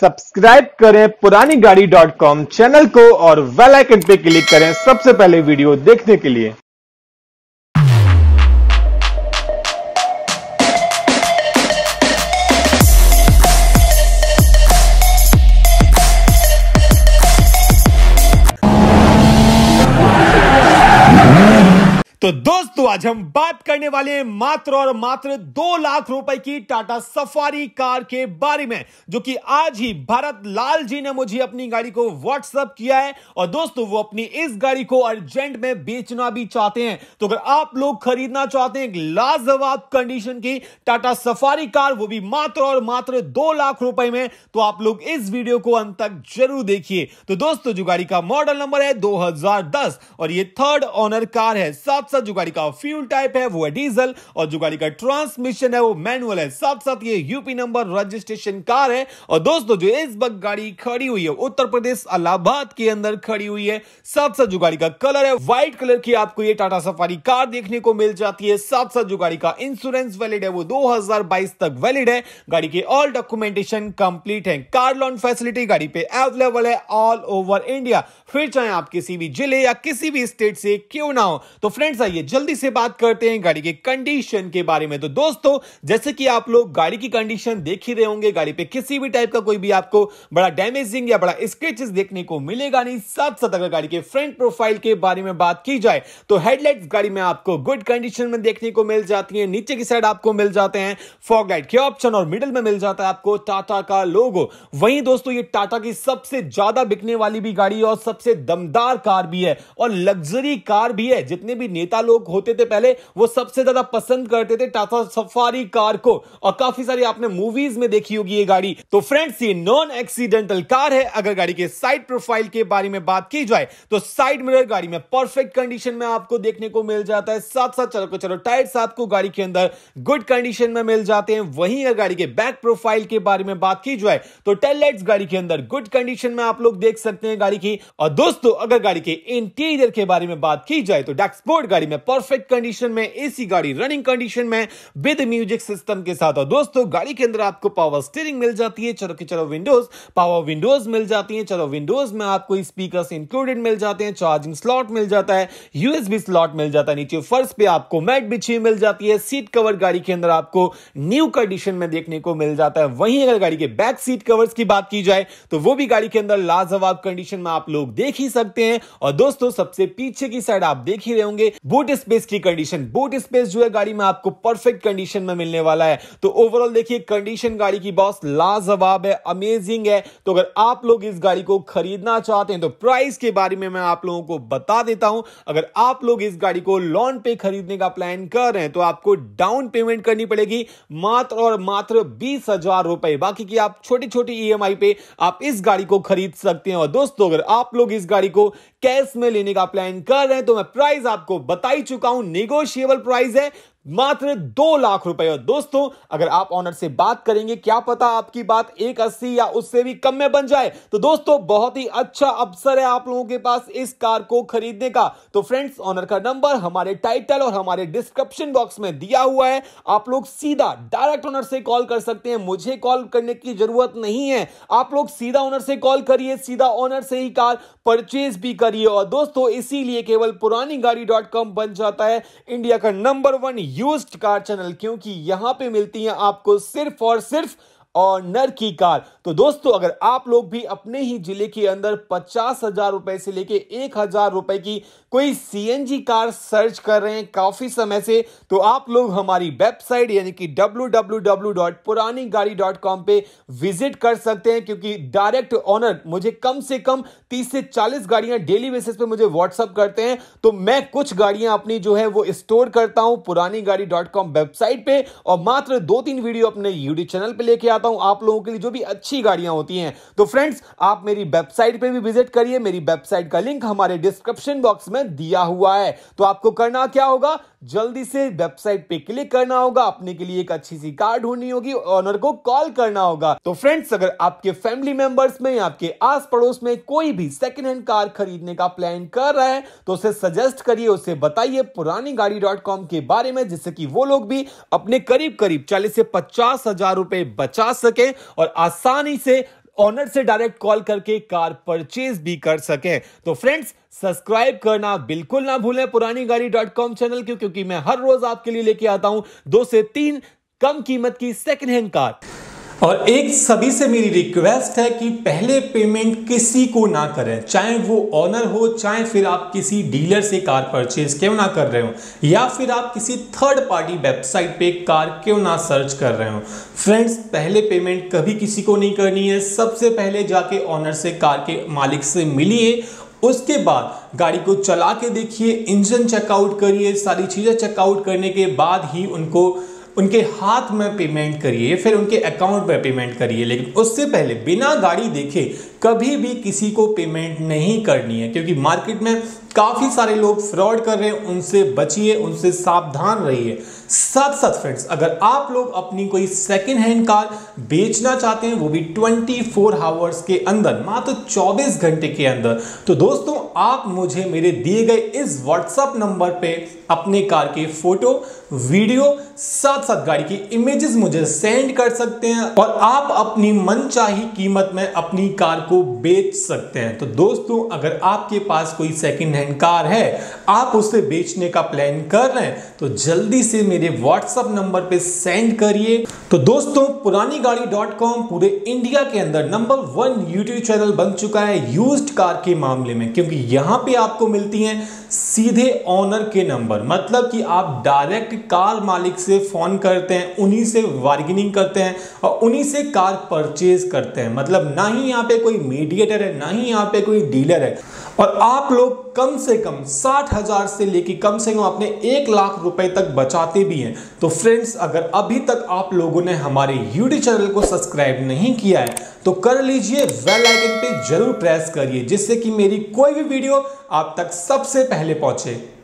subscribe करें पुरानी गाड़ी डॉट कॉम चैनल को और वेल आइकन पे क्लिक करें सबसे पहले वीडियो देखने के लिए तो दोस्तों आज हम बात करने वाले हैं मात्र और मात्र दो लाख रुपए की टाटा सफारी कार के बारे में जो कि आज ही भारत लाल जी ने मुझे अपनी गाड़ी को व्हाट्सअप किया है और दोस्तों वो अपनी इस गाड़ी को अर्जेंट में बेचना भी चाहते हैं तो अगर आप लोग खरीदना चाहते हैं लाजवाब कंडीशन की टाटा सफारी कार वो भी मात्र और मात्र दो लाख रुपए में तो आप लोग इस वीडियो को अंत तक जरूर देखिए तो दोस्तों जो गाड़ी का मॉडल नंबर है दो और ये थर्ड ऑनर कार है साथ सा जुगाड़ी का फ्यूल टाइप है वो है डीजल और जुगाड़ी का ट्रांसमिशन है वो मैनुअल है साथ साथ ये यूपी नंबर रजिस्ट्रेशन कार है और दोस्तों जो इस बग गाड़ी खड़ी हुई है उत्तर प्रदेश अलाहाबाद के अंदर खड़ी हुई है साथ साथ जुगाड़ी का कलर है व्हाइट कलर की आपको ये टाटा सफारी कार देखने को मिल जाती है साथ साथ जुगाड़ी का इंश्योरेंस वैलिड है वो दो तक वैलिड है गाड़ी के ऑल डॉक्यूमेंटेशन कंप्लीट है कार लोन फैसिलिटी गाड़ी पे अवेलेबल है ऑल ओवर इंडिया फिर चाहे आप किसी भी जिले या किसी भी स्टेट से क्यों ना हो तो फ्रेंड्स आइए जल्दी से बात करते हैं गाड़ी के कंडीशन के बारे में तो दोस्तों जैसे कि आप लोग गाड़ी की कंडीशन देख ही रहे होंगे गाड़ी पे किसी भी टाइप का कोई भी आपको बड़ा डैमेजिंग या बड़ा स्क्रेचेस देखने को मिलेगा नहीं साथ साथ अगर गाड़ी के फ्रंट प्रोफाइल के बारे में बात की जाए तो हेडलाइट गाड़ी में आपको गुड कंडीशन में देखने को मिल जाती है नीचे की साइड आपको मिल जाते हैं फॉग लाइट के ऑप्शन और मिडल में मिल जाता है आपको टाटा का लोगो वहीं दोस्तों ये टाटा की सबसे ज्यादा बिकने वाली भी गाड़ी और सबसे दमदार कार भी है और लग्जरी कार भी है जितने भी नेता नेता लोग होते थे पहले वो सबसे ज्यादा पसंद करते थे टाटा सफारी कार को और काफी सारी आपने मूवीज में देखी होगी ये गाड़ी तो फ्रेंड्स ये नॉन एक्सीडेंटल कार है अगर गाड़ी के साइड प्रोफाइल के बारे में बात की जाए तो साइड मिरर गाड़ी में परफेक्ट कंडीशन में आपको देखने को मिल जाता है साथ साथ चलो को चलो टायर्स आपको गाड़ी के अंदर गुड कंडीशन में मिल जाते हैं वहीं अगर गाड़ी के बैक प्रोफाइल के बारे में बात की जाए तो टेल लाइट्स गाड़ी के अंदर गुड कंडीशन में आप लोग देख सकते हैं गाड़ी की और दोस्तों अगर गाड़ी के इंटीरियर के बारे में बात की जाए तो डैक्सपोर्ट गाड़ी में परफेक्ट कंडीशन में एसी गाड़ी रनिंग कंडीशन में विद म्यूजिक सिस्टम के साथ और दोस्तों गाड़ी के अंदर आपको पावर स्टीयरिंग मिल जाती है चलो कि चलो विंडोज पावर विंडोज मिल जाती है चलो विंडोज में आपको स्पीकर इंक्लूडेड मिल जाते हैं चार्जिंग स्लॉट मिल जाता है यूएसबी स्लॉट मिल जाता है नीचे फर्श पे आपको मैट बिछी मिल जाती है सीट कवर गाड़ी के अंदर आपको न्यू कंडीशन में देखने को मिल जाता है वहीं अगर गाड़ी के बैक सीट कवर्स की बात की जाए तो वो भी गाड़ी के अंदर लाजवाब कंडीशन में आप लोग देख ही सकते हैं और दोस्तों सबसे पीछे की साइड आप देख ही रहे होंगे बूट स्पेस की कंडीशन बूट स्पेस जो है गाड़ी में आपको परफेक्ट कंडीशन में मिलने वाला है तो ओवरऑल देखिए कंडीशन गाड़ी की बॉस लाजवाब है अमेजिंग है तो अगर आप लोग इस गाड़ी को खरीदना चाहते हैं तो प्राइस के बारे में मैं आप लोगों को बता देता हूं अगर आप लोग इस गाड़ी को लोन पे खरीदने का प्लान कर रहे हैं तो आपको डाउन पेमेंट करनी पड़ेगी मात्र और मात्र बीस रुपए बाकी की आप छोटी छोटी ई पे आप इस गाड़ी को खरीद सकते हैं और दोस्तों अगर आप लोग इस गाड़ी को कैश में लेने का प्लान कर रहे हैं तो मैं प्राइस आपको बता ही चुका हूं नेगोशिएबल प्राइस है मात्र दो लाख रुपए और दोस्तों अगर आप ऑनर से बात करेंगे क्या पता आपकी बात एक अस्सी या उससे भी कम में बन जाए तो दोस्तों बहुत ही अच्छा अवसर है आप लोगों के पास इस कार को खरीदने का तो फ्रेंड्स ऑनर का नंबर हमारे टाइटल और हमारे डिस्क्रिप्शन बॉक्स में दिया हुआ है आप लोग सीधा डायरेक्ट ऑनर से कॉल कर सकते हैं मुझे कॉल करने की जरूरत नहीं है आप लोग सीधा ऑनर से कॉल करिए सीधा ऑनर से ही कार परचेज भी करिए और दोस्तों इसीलिए केवल पुरानी गाड़ी डॉट कॉम बन जाता है इंडिया का number one used car channel क्योंकि यहां पे मिलती हैं आपको सिर्फ और सिर्फ और नर की कार तो दोस्तों अगर आप लोग भी अपने ही जिले के अंदर पचास हजार रुपए से लेके एक हजार रुपए की कोई सी कार सर्च कर रहे हैं काफी समय से तो आप लोग हमारी वेबसाइट यानी कि www.पुरानीगाड़ी.com पे विजिट कर सकते हैं क्योंकि डायरेक्ट ऑनर मुझे कम से कम तीस से चालीस गाड़ियां डेली बेसिस पे मुझे व्हाट्सअप करते हैं तो मैं कुछ गाड़ियां अपनी जो है वो स्टोर करता हूं पुरानी वेबसाइट पे और मात्र दो तीन वीडियो अपने यूट्यूब चैनल पर लेके आता करता हूं आप लोगों के लिए जो भी अच्छी गाड़ियां होती हैं तो फ्रेंड्स आप मेरी वेबसाइट पे भी विजिट करिए मेरी वेबसाइट का लिंक हमारे डिस्क्रिप्शन बॉक्स में दिया हुआ है तो आपको करना क्या होगा जल्दी से वेबसाइट पे क्लिक करना होगा अपने के लिए एक अच्छी सी कार ढूंढनी होगी ऑनर को कॉल करना होगा तो फ्रेंड्स अगर आपके फैमिली मेंबर्स में आपके आस पड़ोस में कोई भी सेकेंड हैंड कार खरीदने का प्लान कर रहा है तो उसे सजेस्ट करिए उसे बताइए पुरानी गाड़ी डॉट कॉम के बारे में जिससे कि वो लोग भी अपने करीब करीब चालीस से पचास हजार रुपए बचा सकें और आसानी से ऑनर से डायरेक्ट कॉल करके कार परचेज भी कर सकें तो फ्रेंड्स सब्सक्राइब करना बिल्कुल ना भूलें पुरानी गाड़ी डॉट कॉम चैनल क्यों क्योंकि मैं हर रोज आपके लिए लेके आता हूं दो से तीन कम कीमत की सेकेंड हैंड कार और एक सभी से मेरी रिक्वेस्ट है कि पहले पेमेंट किसी को ना करें चाहे वो ऑनर हो चाहे फिर आप किसी डीलर से कार परचेज क्यों ना कर रहे हो या फिर आप किसी थर्ड पार्टी वेबसाइट पे कार क्यों ना सर्च कर रहे हो फ्रेंड्स पहले पेमेंट कभी किसी को नहीं करनी है सबसे पहले जाके ऑनर से कार के मालिक से मिलिए उसके बाद गाड़ी को चला के देखिए इंजन चेकआउट करिए सारी चीज़ें चेकआउट करने के बाद ही उनको उनके हाथ में पेमेंट करिए फिर उनके अकाउंट में पेमेंट करिए लेकिन उससे पहले बिना गाड़ी देखे कभी भी किसी को पेमेंट नहीं करनी है क्योंकि मार्केट में काफ़ी सारे लोग फ्रॉड कर रहे हैं उनसे बचिए उनसे सावधान रहिए साथ साथ फ्रेंड्स अगर आप लोग अपनी कोई सेकेंड हैंड कार बेचना चाहते हैं वो भी 24 फोर आवर्स के अंदर मात्र चौबीस 24 घंटे के अंदर तो दोस्तों आप मुझे मेरे दिए गए इस व्हाट्सअप नंबर पे अपने कार के फोटो वीडियो साथ साथ गाड़ी की इमेजेस मुझे सेंड कर सकते हैं और आप अपनी मनचाही कीमत में अपनी कार को बेच सकते हैं तो दोस्तों अगर आपके पास कोई सेकेंड नैनकार है आप उसे बेचने का प्लान कर रहे हैं तो जल्दी से मेरे व्हाट्सएप नंबर पे सेंड करिए तो दोस्तों पुरानी गाड़ी डॉट कॉम पूरे इंडिया के अंदर नंबर वन यूट्यूब चैनल बन चुका है यूज कार के मामले में क्योंकि यहां पे आपको मिलती हैं सीधे ऑनर के नंबर मतलब कि आप डायरेक्ट कार मालिक से फ़ोन करते हैं उन्हीं से बार्गेनिंग करते हैं और उन्हीं से कार परचेज करते हैं मतलब ना ही यहाँ पे कोई मीडिएटर है ना ही यहाँ पे कोई डीलर है और आप लोग कम से कम साठ हजार से लेके कम से कम अपने एक लाख रुपए तक बचाते भी हैं तो फ्रेंड्स अगर अभी तक आप लोगों ने हमारे यूट्यूब चैनल को सब्सक्राइब नहीं किया है तो कर लीजिए वेल आइकन पे जरूर प्रेस करिए जिससे कि मेरी कोई भी वीडियो आप तक सबसे पहले पहुंचे